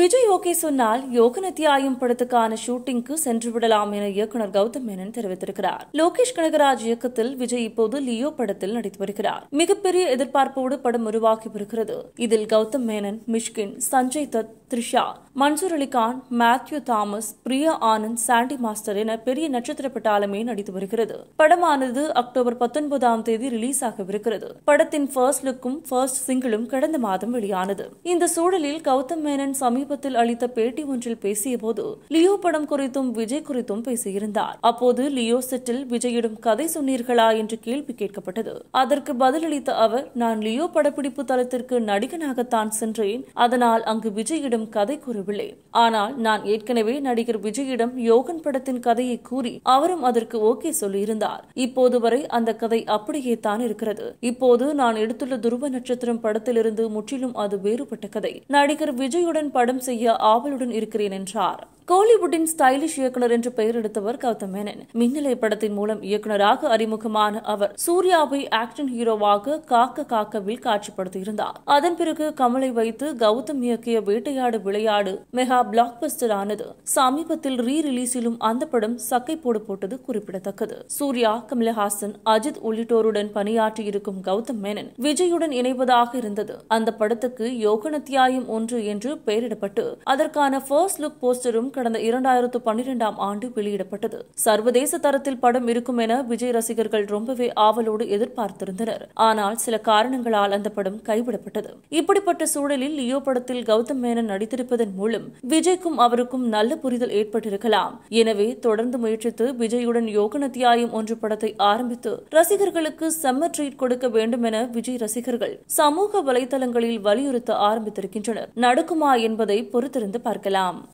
Vijay okay சொன்னால் யோக நித்தியாயம் படத்துக்கான ஷூட்டிங்க்கு சென்று விடலாம் என இயக்குனர் கௌதம் மேனன் தெரிவித்திருக்கிறார் லோகேஷ் கனகராஜ் இயக்கத்தில் விஜய் இப்போது லியோ படத்தில் நடித்து வருகிறார் மிகப்பெரிய எதிர்பார்ப்போடு படம் உருவாகி வருகிறது இதில் கௌதம் மேனன் மிஷ்கின் சஞ்சய் தத் த்ரிஷா மன்சூர் அலிகான் மேத்யூ தாமஸ் பிரியா ஆனந்த் சாண்டி மாஸ்டர் என பெரிய நட்சத்திர பட்டாளமே நடித்து வருகிறது படமானது அக்டோபர் பத்தொன்பதாம் தேதி ரிலீஸ் ஆகவிருக்கிறது படத்தின் ஃபர்ஸ்ட் லுக்கும் ஃபர்ஸ்ட் சிங்கிளும் கடந்த மாதம் வெளியானது இந்த சூழலில் கௌதம் மேனன் சமீப சமீபத்தில் அளித்த பேட்டி ஒன்றில் பேசியபோது லியோ படம் குறித்தும் விஜய் குறித்தும் பேசியிருந்தார் அப்போது லியோ செட்டில் விஜயிடம் கதை சொன்னீர்களா என்று கேள்வி கேட்கப்பட்டது அதற்கு பதிலளித்த அவர் நான் லியோ படப்பிடிப்பு தளத்திற்கு நடிகனாகத்தான் சென்றேன் அதனால் அங்கு விஜயிடம் கதை கூறவில்லை ஆனால் நான் ஏற்கனவே நடிகர் விஜயிடம் யோகன் படத்தின் கதையை கூறி அவரும் அதற்கு ஓகே சொல்லியிருந்தார் இப்போது வரை அந்த கதை அப்படியே தான் இருக்கிறது இப்போது நான் எடுத்துள்ள துருவ நட்சத்திரம் படத்திலிருந்து முற்றிலும் அது வேறுபட்ட கதை நடிகர் விஜயுடன் படம் செய்ய ஆவலுடன் இருக்கிறேன் என்றார் கோலிவுட்டின் ஸ்டைலிஷ் இயக்குனர் என்று பெயர் எடுத்தவர் கௌதம் மேனன் மின்னலை படத்தின் மூலம் இயக்குனராக அறிமுகமான அவர் சூர்யாவை ஆக்ஷன் ஹீரோவாக காக்க காக்கவில் காட்சிப்படுத்தியிருந்தார் அதன் பிறகு கமலை வைத்து கௌதம் இயக்கிய வேட்டையாடு விளையாடு மெகா பிளாக் பஸ்டர் ஆனது சமீபத்தில் ரீ ரிலீஸிலும் அந்த படம் சக்கை போடு போட்டது குறிப்பிடத்தக்கது சூர்யா கமலஹாசன் அஜித் உள்ளிட்டோருடன் பணியாற்றியிருக்கும் கௌதம் மேனன் விஜயுடன் இணைவதாக இருந்தது அந்த படத்துக்கு யோகநத்தியாயம் ஒன்று என்று பெயரிடப்பட்டு அதற்கான போஸ்டரும் கடந்த இரண்டாயிரத்து பன்னிரெண்டாம் ஆண்டு வெளியிடப்பட்டது சர்வதேச தரத்தில் படம் இருக்கும் என விஜய் ரசிகர்கள் ரொம்பவே ஆவலோடு எதிர்பார்த்திருந்தனர் ஆனால் சில காரணங்களால் அந்த படம் கைவிடப்பட்டது இப்படிப்பட்ட சூழலில் லியோ படத்தில் கௌதம் மேனன் நடித்திருப்பதன் மூலம் விஜய்க்கும் அவருக்கும் நல்ல புரிதல் ஏற்பட்டிருக்கலாம் எனவே தொடர்ந்து முயற்சித்து விஜயுடன் யோக ஒன்று படத்தை ஆரம்பித்து ரசிகர்களுக்கு செம்ம ட்ரீட் கொடுக்க வேண்டும் என விஜய் ரசிகர்கள் சமூக வலைதளங்களில் வலியுறுத்த ஆரம்பித்திருக்கின்றனர் நடக்குமா என்பதை பொறுத்திருந்து பார்க்கலாம்